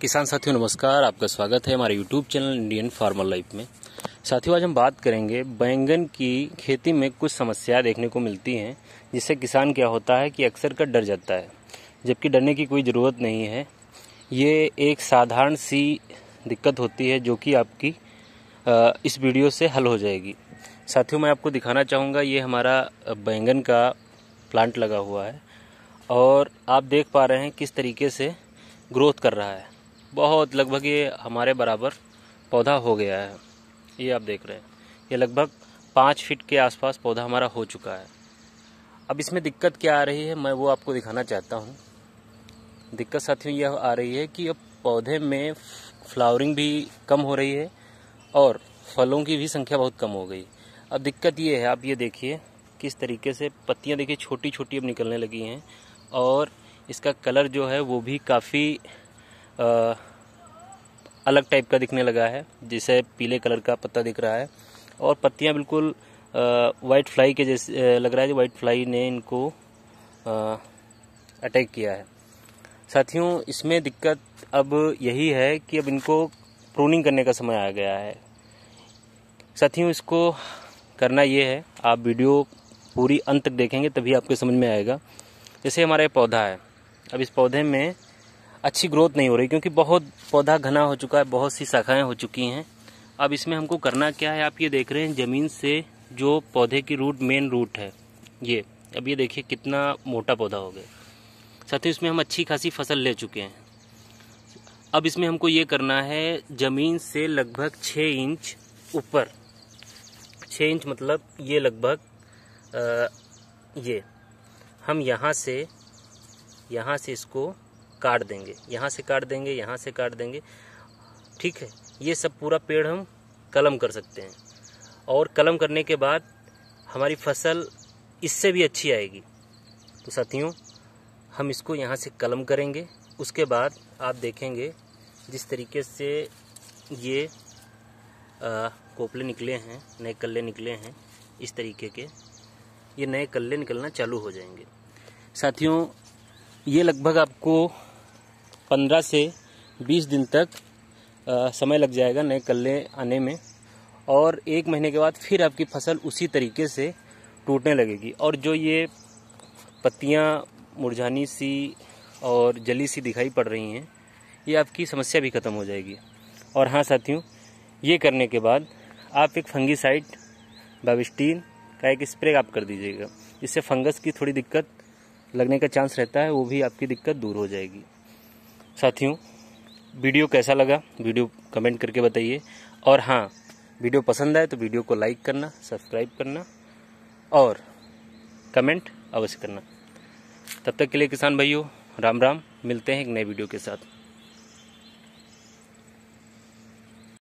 किसान साथियों नमस्कार आपका स्वागत है हमारे YouTube channel Indian farmer life में साथियों आज हम बात करेंगे बैंगन की खेती में कुछ समस्याएं देखने को मिलती हैं जिससे किसान क्या होता है कि अक्सर कर डर जाता है जबकि डरने की कोई ज़रूरत नहीं है ये एक साधारण सी दिक्कत होती है जो कि आपकी इस वीडियो से हल हो जाएगी साथियों मैं आपको दिखाना चाहूँगा ये हमारा बैंगन का प्लांट लगा हुआ है और आप देख पा रहे हैं किस तरीके से ग्रोथ कर रहा है बहुत लगभग ये हमारे बराबर पौधा हो गया है ये आप देख रहे हैं ये लगभग पाँच फीट के आसपास पौधा हमारा हो चुका है अब इसमें दिक्कत क्या आ रही है मैं वो आपको दिखाना चाहता हूँ दिक्कत साथियों यह आ रही है कि अब पौधे में फ्लावरिंग भी कम हो रही है और फलों की भी संख्या बहुत कम हो गई अब दिक्कत ये है आप ये देखिए किस तरीके से पत्तियाँ देखिए छोटी छोटी अब निकलने लगी हैं और इसका कलर जो है वो भी काफ़ी अलग टाइप का दिखने लगा है जिसे पीले कलर का पत्ता दिख रहा है और पत्तियां बिल्कुल वाइट फ्लाई के जैसे लग रहा है वाइट फ्लाई ने इनको अटैक किया है साथियों इसमें दिक्कत अब यही है कि अब इनको प्रूनिंग करने का समय आ गया है साथियों इसको करना ये है आप वीडियो पूरी अंत तक देखेंगे तभी आपको समझ में आएगा जैसे हमारा पौधा है अब इस पौधे में अच्छी ग्रोथ नहीं हो रही क्योंकि बहुत पौधा घना हो चुका है बहुत सी शाखाएँ हो चुकी हैं अब इसमें हमको करना क्या है आप ये देख रहे हैं ज़मीन से जो पौधे की रूट मेन रूट है ये अब ये देखिए कितना मोटा पौधा हो गया साथ ही इसमें हम अच्छी खासी फसल ले चुके हैं अब इसमें हमको ये करना है ज़मीन से लगभग छः इंच ऊपर छः इंच मतलब ये लगभग ये हम यहाँ से यहाँ से इसको काट देंगे यहाँ से काट देंगे यहाँ से काट देंगे ठीक है ये सब पूरा पेड़ हम कलम कर सकते हैं और कलम करने के बाद हमारी फसल इससे भी अच्छी आएगी तो साथियों हम इसको यहाँ से कलम करेंगे उसके बाद आप देखेंगे जिस तरीके से ये आ, कोपले निकले हैं नए कल्ले निकले हैं इस तरीके के ये नए कल्ले निकलना चालू हो जाएंगे साथियों ये लगभग आपको पंद्रह से बीस दिन तक आ, समय लग जाएगा नए कल्ले आने में और एक महीने के बाद फिर आपकी फसल उसी तरीके से टूटने लगेगी और जो ये पत्तियाँ मुरझानी सी और जली सी दिखाई पड़ रही हैं ये आपकी समस्या भी ख़त्म हो जाएगी और हाँ साथियों ये करने के बाद आप एक फंगीसाइड बाविस्टीन का एक स्प्रे आप कर दीजिएगा इससे फंगस की थोड़ी दिक्कत लगने का चांस रहता है वो भी आपकी दिक्कत दूर हो जाएगी साथियों वीडियो कैसा लगा वीडियो कमेंट करके बताइए और हाँ वीडियो पसंद आए तो वीडियो को लाइक करना सब्सक्राइब करना और कमेंट अवश्य करना तब तक के लिए किसान भाइयों राम राम मिलते हैं एक नए वीडियो के साथ